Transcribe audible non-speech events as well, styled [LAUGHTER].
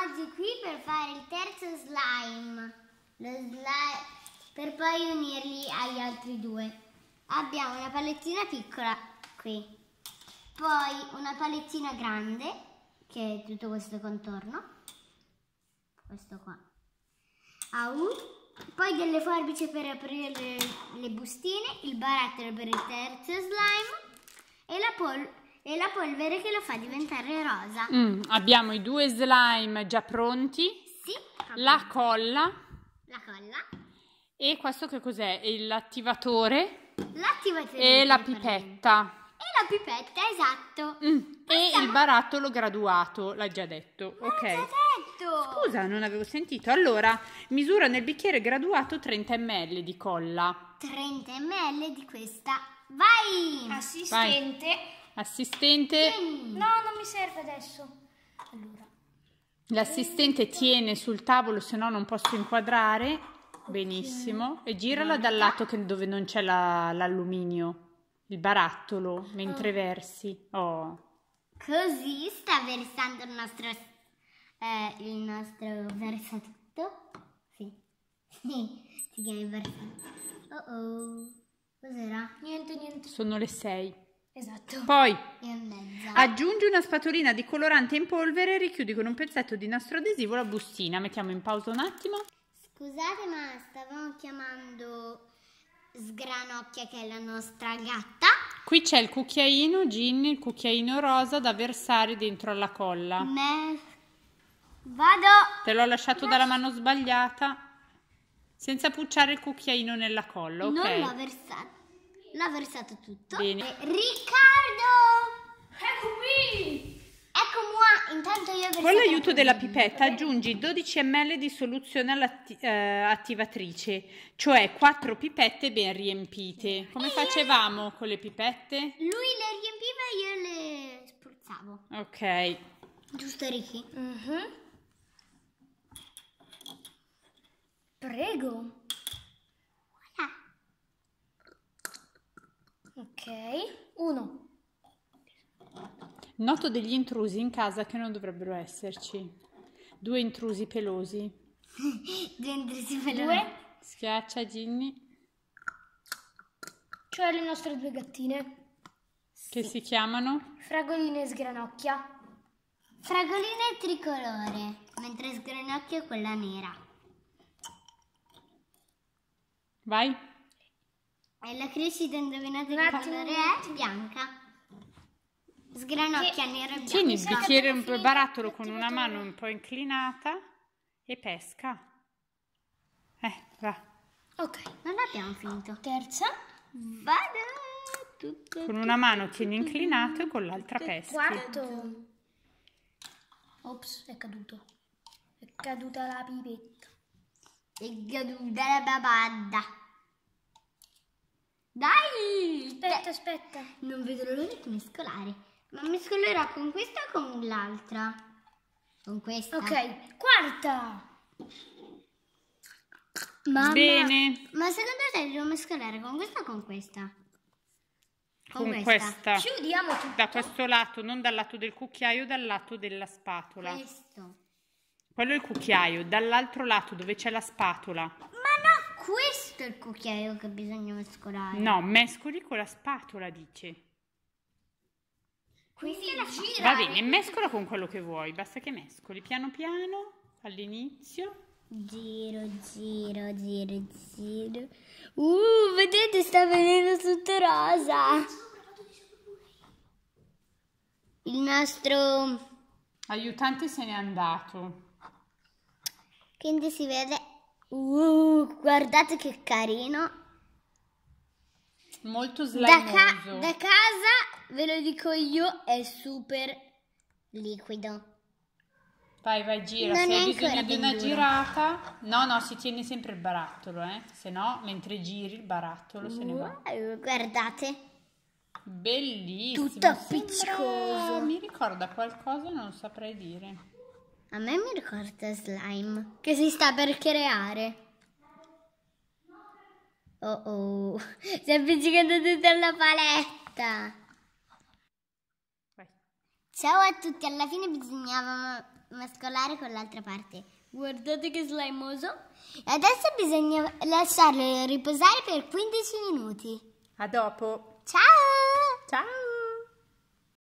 oggi qui per fare il terzo slime, slime per poi unirli agli altri due. Abbiamo una palettina piccola qui, poi una palettina grande, che è tutto questo contorno, questo qua, Au. poi delle forbici per aprire le, le bustine, il barattolo per il terzo slime e la polvere e la polvere che lo fa diventare rosa. Mm, abbiamo i due slime già pronti. Sì. Proprio. La colla. La colla. E questo che cos'è? L'attivatore. L'attivatore. E la pipetta. E la pipetta, esatto. Mm. E il barattolo graduato, l'ha già detto. Ma ok. Già detto. Scusa, non avevo sentito. Allora, misura nel bicchiere graduato 30 ml di colla. 30 ml di questa. Vai! Assistente. Vai. Assistente. No, non mi serve adesso. Allora. L'assistente tiene sul tavolo, se no non posso inquadrare. Benissimo. E girala dal lato che, dove non c'è l'alluminio, il barattolo, mentre oh. versi. Oh. Così sta versando il nostro, eh, il nostro versatutto. Sì, si chiama il versatutto. Oh oh. Cos'era? Niente, niente. Sono le sei. Esatto. Poi aggiungi una spatolina di colorante in polvere e richiudi con un pezzetto di nastro adesivo la bustina. Mettiamo in pausa un attimo. Scusate, ma stavamo chiamando Sgranocchia che è la nostra gatta. Qui c'è il cucchiaino Ginny, il cucchiaino rosa da versare dentro alla colla. Me... Vado. Te l'ho lasciato Lasci... dalla mano sbagliata. Senza pucciare il cucchiaino nella colla, ok? Non l'ho versato l'ho versato tutto. Bene. Riccardo! Ecco qui! Ecco qua, intanto io versato... Con l'aiuto della pipetta aggiungi 12 ml di soluzione all'attivatrice, eh, cioè 4 pipette ben riempite. Come e facevamo io... con le pipette? Lui le riempiva e io le spruzzavo. Ok. Giusto, Ricky? Uh mhm. -huh. Prego. Ok, uno. Noto degli intrusi in casa che non dovrebbero esserci. Due intrusi pelosi. [LAUGHS] Due intrusi pelosi. Due. Schiaccia Ginny. Cioè le nostre due gattine. Che sì. si chiamano? Fragolina e Sgranocchia. Fragolina è tricolore, mentre Sgranocchia è quella nera. Vai. E la crescita, indovinate che colore è? Eh? Bianca. Sgranocchia nera e bianca. Tieni il bicchiere, un po' barattolo con una mano un po' inclinata e pesca. Eh, va. Ok. Non abbiamo finito. Terza. Vado. con una mano tieni inclinato e con l'altra pesca. Quarto. Ops, è caduto. È caduta la pipetta. È caduta la babadda. Dai! Aspetta, aspetta. Non vedo l'ora di mescolare. Ma mescolerò con questa o con l'altra? Con questa. Ok, quarta! Mamma. Bene. Ma secondo te devo mescolare con questa o con questa? Con, con questa. questa. Chiudiamo tutto. Da questo lato, non dal lato del cucchiaio, dal lato della spatola. Questo. Quello è il cucchiaio, dall'altro lato dove c'è la spatola questo è il cucchiaio che bisogna mescolare. No, mescoli con la spatola, dice. Quindi gira. Va bene, mescola con quello che vuoi, basta che mescoli piano piano all'inizio. Giro, giro, giro, giro. Uh, vedete, sta venendo tutto rosa. Il nostro aiutante se n'è andato. Quindi si vede Uh, guardate che carino. Molto slimoso. Da, ca- da casa, ve lo dico io, è super liquido. Vai, vai, gira. Non Se hai bisogno di una duro. girata, no, no, si tiene sempre il barattolo, eh? Se no, mentre giri il barattolo se ne va. guardate. Bellissimo. Tutto appiccicoso. Sembra... Mi ricorda qualcosa, non saprei dire. A me mi ricorda slime che si sta per creare. Oh oh, si è avvicinata tutta alla paletta. Ciao a tutti, alla fine bisognava mascolare con l'altra parte. Guardate che slimoso. E adesso bisogna lasciarlo riposare per 15 minuti. A dopo. Ciao. Ciao.